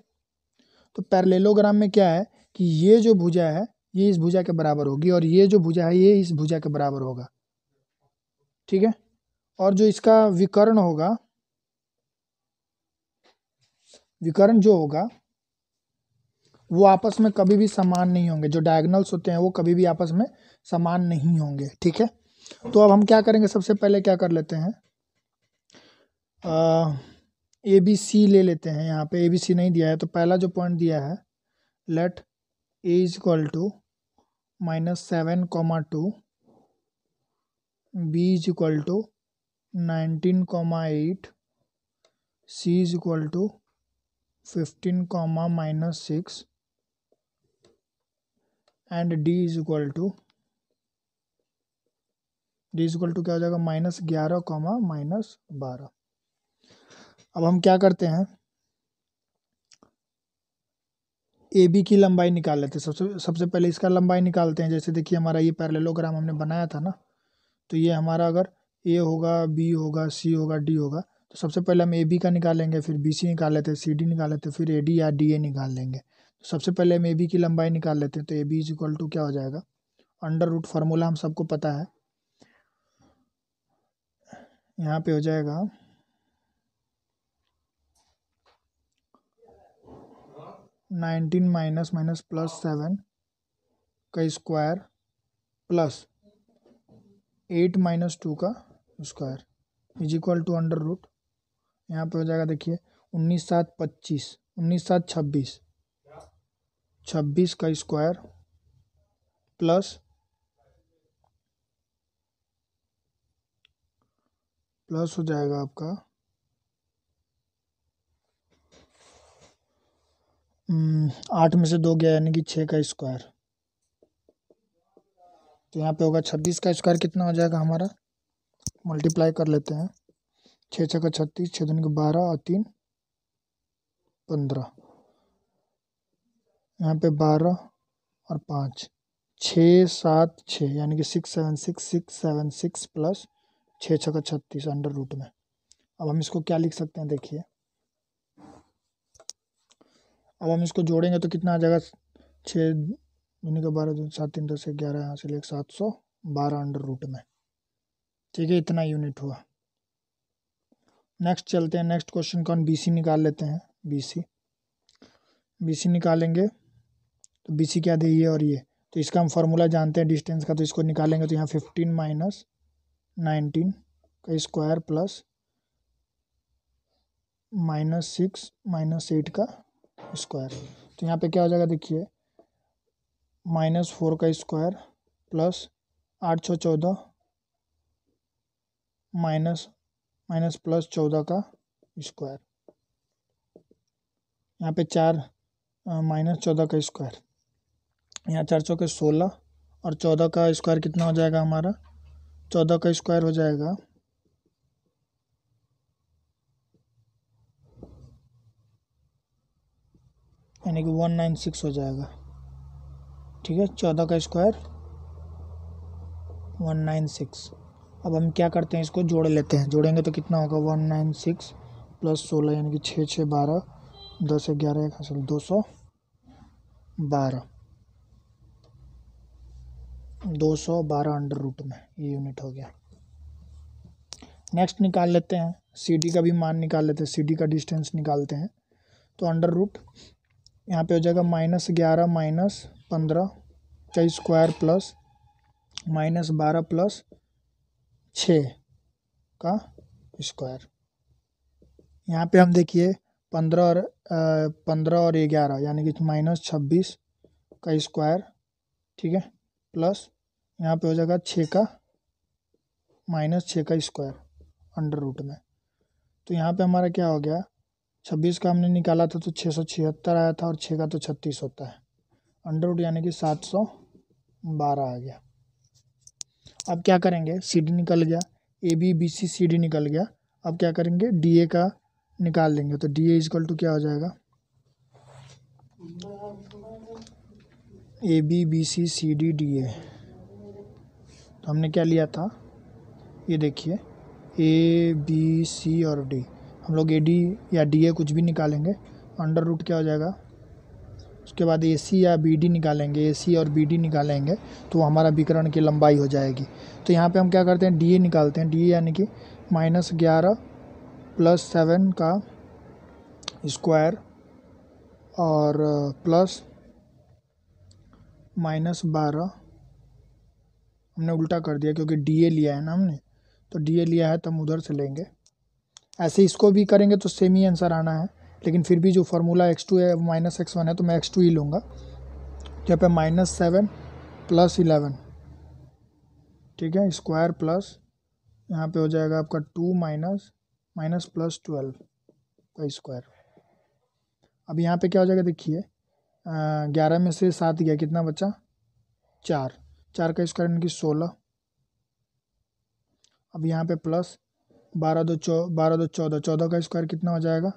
तो पैरलेलोग्राम में क्या है कि ये जो भुजा है ये इस भुजा के बराबर होगी और ये जो भुजा है ये इस भुजा के बराबर होगा ठीक है और जो इसका विकर्ण होगा विकर्ण जो होगा वो आपस में कभी भी समान नहीं होंगे जो डायगनल्स होते हैं वो कभी भी आपस में समान नहीं होंगे ठीक है तो अब हम क्या करेंगे सबसे पहले क्या कर लेते हैं आ, ए बी सी ले लेते हैं यहाँ पे ए बी सी नहीं दिया है तो पहला जो पॉइंट दिया है let A is equal to minus seven comma two B is equal to nineteen comma eight C is equal to fifteen comma minus six and D is equal to D is equal to क्या हो जाएगा minus ग्यारह comma minus बारह अब हम क्या करते हैं ए बी की लंबाई निकाल लेते हैं सबसे सबसे पहले इसका लंबाई निकालते हैं जैसे देखिए हमारा ये पैरेललोग्राम हमने बनाया था ना तो ये हमारा अगर ए होगा बी होगा सी होगा डी होगा तो सबसे पहले हम ए बी का निकालेंगे फिर बी सी निकाल लेते हैं सी डी निकाल लेते हैं फिर ए डी या डी ए निकाल लेंगे तो सबसे पहले हम ए बी की लंबाई निकाल लेते हैं तो A B is equal to क्या हो जाएगा अंडर रूट फार्मूला हम सबको पता है यहाँ पे हो जाएगा nineteen minus minus plus seven का square plus eight minus two का square is equal to under root यहाँ पे हो जाएगा देखिए उन्नीस सात पच्चीस उन्नीस सात छब्बीस छब्बीस का स्क्वायर प्लस प्लस हो जाएगा आपका हम्म, आठ में से दो गया यानी कि छः का स्क्वायर तो यहाँ पे होगा छब्बीस का स्क्वायर कितना हो जाएगा हमारा मल्टीप्लाई कर लेते हैं छः छः का छत्तीस छः दिन का बारह और तीन पंद्रह यहाँ पे बारह और पाँच छः सात छः यानी कि six seven six six seven six plus छः छः का छत्तीस अंडर रूट में अब हम इसको क्या लिख सकते हैं देखिए अब हम इसको जोड़ेंगे तो कितना आ जाएगा छः दूनी का बारह दून सात तीन दस ग्यारह यहाँ से लेकर सात सौ बारह अंडर रूट में ठीक है इतना यूनिट हुआ नेक्स्ट चलते हैं नेक्स्ट क्वेश्चन का हम बी सी निकाल लेते हैं बी सी बी सी निकालेंगे तो बी सी क्या दे ये और ये तो इसका हम फार्मूला जानते हैं डिस्टेंस का तो इसको निकालेंगे तो यहाँ फिफ्टीन माइनस नाइनटीन का square plus minus six minus eight का स्क्वायर तो यहाँ पे क्या हो जाएगा देखिए माइनस फोर का स्क्वायर प्लस आठ छः चौदह माइनस माइनस प्लस चौदह का स्क्वायर यहाँ पे चार माइनस चौदह का स्क्वायर यहाँ चार चौके सोलह और चौदह का स्क्वायर कितना हो जाएगा हमारा चौदह का स्क्वायर हो जाएगा यानी कि वन नाइन सिक्स हो जाएगा ठीक है चौदह का स्क्वायर वन नाइन सिक्स अब हम क्या करते हैं इसको जोड़ लेते हैं जोड़ेंगे तो कितना होगा वन नाइन सिक्स प्लस सोलह यानी कि छः छः बारह दस ग्यारह एक हासिल दो सौ बारह दो सौ बारह अंडर रूट में ये यूनिट हो गया नेक्स्ट निकाल लेते हैं सी डी का भी मान निकाल लेते हैं सी डी का डिस्टेंस निकालते हैं तो अंडर रूट यहाँ पे हो जाएगा माइनस ग्यारह माइनस पंद्रह का स्क्वायर प्लस माइनस बारह प्लस छ का स्क्वायर यहाँ पे हम देखिए पंद्रह और पंद्रह और ग्यारह यानी कि माइनस छब्बीस का स्क्वायर ठीक है प्लस यहाँ पे हो जाएगा छः का माइनस छः का स्क्वायर अंडर रूट में तो यहाँ पे हमारा क्या हो गया छब्बीस का हमने निकाला था तो छः सौ छिहत्तर आया था और छः का तो छत्तीस होता है अंडर यानी कि सात सौ बारह आ गया अब क्या करेंगे सी डी निकल गया A B B C C D निकल गया अब क्या करेंगे डी ए का निकाल देंगे तो डी ए इजकल टू क्या हो जाएगा A B B C C D D A तो हमने क्या लिया था ये देखिए ए बी सी और डी हम लोग ए डी या डी ए कुछ भी निकालेंगे अंडर रूट क्या हो जाएगा उसके बाद ए सी या बी डी निकालेंगे ए सी और बी डी निकालेंगे तो हमारा विकरण की लंबाई हो जाएगी तो यहाँ पे हम क्या करते हैं डी ए निकालते हैं डी ए यानी कि माइनस ग्यारह प्लस सेवन का स्क्वायर और प्लस uh, माइनस बारह हमने उल्टा कर दिया क्योंकि डी ए लिया है ना हमने तो डी ए लिया है तो हम उधर से लेंगे ऐसे इसको भी करेंगे तो सेम ही आंसर आना है लेकिन फिर भी जो फार्मूला एक्स टू है माइनस एक्स वन है तो मैं एक्स टू ही लूँगा यहाँ पे माइनस सेवन प्लस इलेवन ठीक है स्क्वायर प्लस यहाँ पे हो जाएगा आपका two minus minus plus twelve का स्क्वायर अब यहाँ पे क्या हो जाएगा देखिए ग्यारह में से सात गया कितना बचा चार चार का स्क्वायर यानी कि सोलह अब यहाँ पे प्लस बारह दो चौ बारह दो चौदह चौदह का स्क्वायर कितना हो जाएगा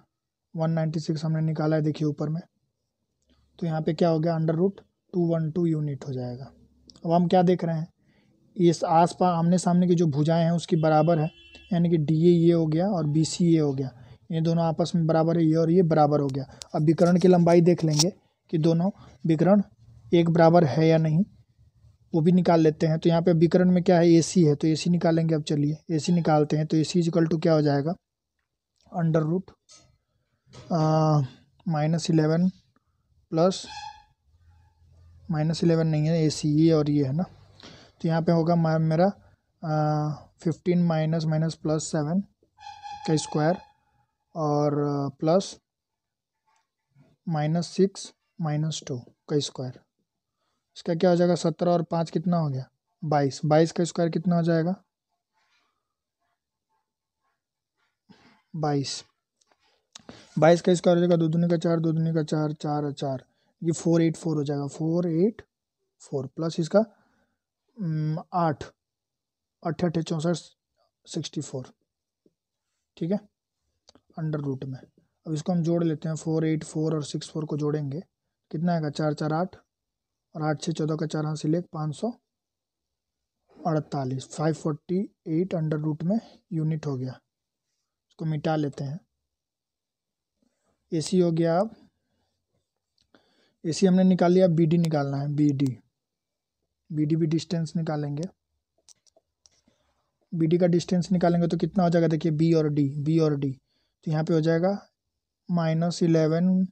वन नाइन्टी सिक्स हमने निकाला है देखिए ऊपर में तो यहाँ पे क्या हो गया under root two one two unit हो जाएगा अब हम क्या देख रहे हैं इस आस पास आमने सामने की जो भुजाएं हैं उसकी बराबर है यानी कि डी ए ये हो गया और बी सी ये हो गया ये दोनों आपस में बराबर है ये और ये बराबर हो गया अब विकरण की लंबाई देख लेंगे कि दोनों विकरण एक बराबर है या नहीं वो भी निकाल लेते हैं तो यहाँ पे विकरण में क्या है ए सी है तो ए सी निकालेंगे अब चलिए ए सी निकालते हैं तो ए सी इजकल टू क्या हो जाएगा under root minus eleven plus minus eleven नहीं है ए सी ये और ये है ना तो यहाँ पे होगा मेरा fifteen minus minus plus seven का स्क्वायर और plus minus six minus two का स्क्वायर इसका क्या हो जाएगा सत्रह और पाँच कितना हो गया बाईस बाईस का स्क्वायर कितना हो जाएगा बाईस बाईस का स्क्वायर हो जाएगा दो दुनिया का चार दो दुनिया का चार चार और चार ये फोर एट फोर हो जाएगा फोर एट फोर प्लस इसका आठ अट्ठे अट्ठे चौंसठ सिक्सटी फोर ठीक है अंडर रूट में अब इसको हम जोड़ लेते हैं फोर एट फोर और सिक्स फोर को जोड़ेंगे कितना आएगा चार चार आठ और आठ छः चौदह का चार हाँ से पाँच सौ अड़तालीस five forty eight under root में यूनिट हो गया इसको मिटा लेते हैं एसी हो गया अब एसी हमने निकाल लिया बीडी निकालना है बीडी बीडी भी डिस्टेंस निकालेंगे बीडी का डिस्टेंस निकालेंगे तो कितना हो जाएगा देखिए बी और डी बी और डी तो यहाँ पे हो जाएगा माइनस इलेवन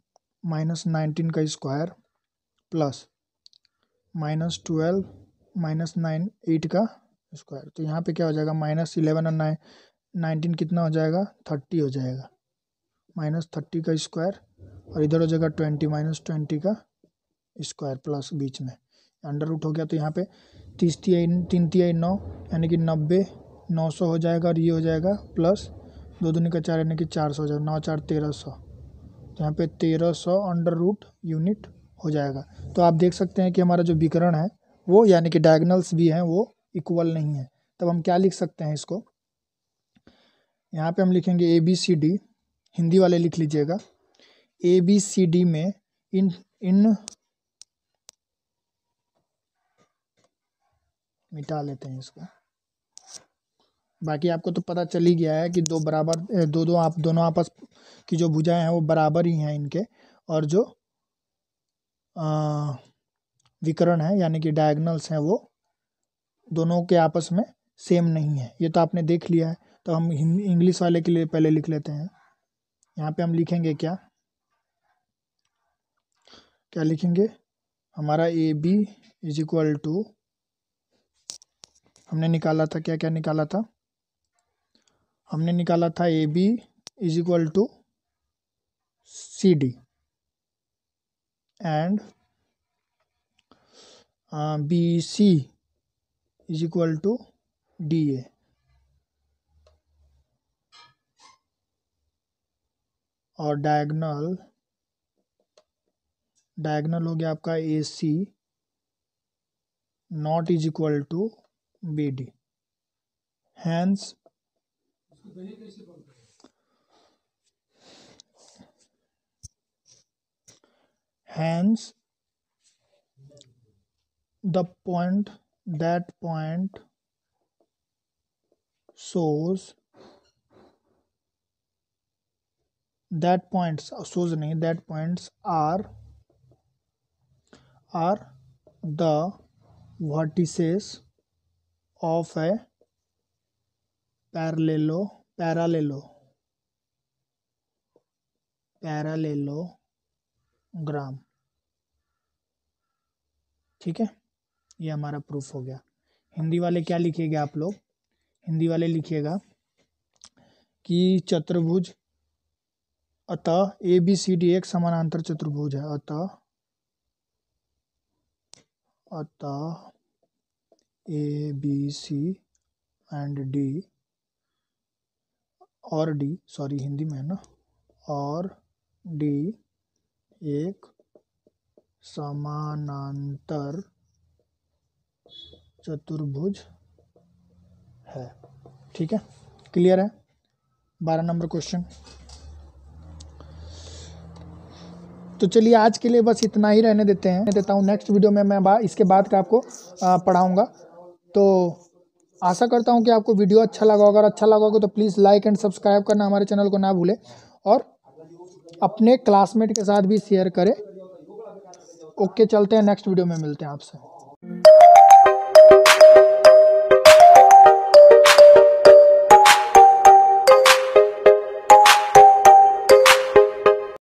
माइनस नाइनटीन का square plus minus twelve minus nine eight का स्क्वायर तो यहाँ पे क्या हो जाएगा माइनस इलेवन और नाइन नाइनटीन कितना हो जाएगा थर्टी हो जाएगा माइनस थर्टी का स्क्वायर और इधर हो जाएगा ट्वेंटी माइनस ट्वेंटी का स्क्वायर प्लस बीच में अंडर रूट हो गया तो यहाँ पे तीस तिहाई तीन तिहाई नौ यानी कि नब्बे नौ सौ हो जाएगा और ये हो जाएगा प्लस दो दुनिया का चार यानी कि चार सौ हो जाएगा नौ चार तेरह सौ तो यहाँ पे तेरह सौ अंडर रूट यूनिट हो जाएगा तो आप देख सकते हैं कि हमारा जो विकरण है वो यानी कि डायगनल्स भी हैं वो इक्वल नहीं है तब हम क्या लिख सकते हैं इसको यहाँ पे हम लिखेंगे A B C D Hindi वाले लिख लीजिएगा ए बी सी डी में इन इन मिटा लेते हैं इसको बाकी आपको तो पता चल ही गया है कि दो बराबर दो दो आप दोनों आपस की जो भुजाएं हैं वो बराबर ही हैं इनके और जो विकरण है यानी कि डायगनल्स हैं वो दोनों के आपस में सेम नहीं है ये तो आपने देख लिया है तो हम इंग्लिश वाले के लिए पहले लिख लेते हैं यहाँ पे हम लिखेंगे क्या क्या लिखेंगे हमारा A B is equal to हमने निकाला था क्या क्या निकाला था हमने निकाला था A B is equal to C D and uh, BC is equal to DA. और डायगनल डायगनल हो गया आपका A C not is equal to B D hence hence the point that point shows that points shows nahi that points are are the vertices of a parallelo parallelo parallelo gram ठीक है ये हमारा proof हो गया हिंदी वाले क्या लिखिएगा आप लोग हिंदी वाले लिखिएगा कि चतुर्भुज अतः ए बी सी डी एक समानांतर चतुर्भुज है अतः अतः A B C and D और डी सॉरी हिंदी में है ना और डी एक समानांतर चतुर्भुज है ठीक है क्लियर है बारह नंबर क्वेश्चन तो चलिए आज के लिए बस इतना ही रहने देते हैं देता हूँ नेक्स्ट वीडियो में मैं बा, इसके बाद का आपको पढ़ाऊंगा तो आशा करता हूँ कि आपको वीडियो अच्छा लगा होगा अच्छा लगा होगा तो प्लीज़ लाइक एंड सब्सक्राइब करना हमारे चैनल को ना भूले और अपने क्लासमेट के साथ भी शेयर करें ओके चलते हैं नेक्स्ट वीडियो में मिलते हैं आपसे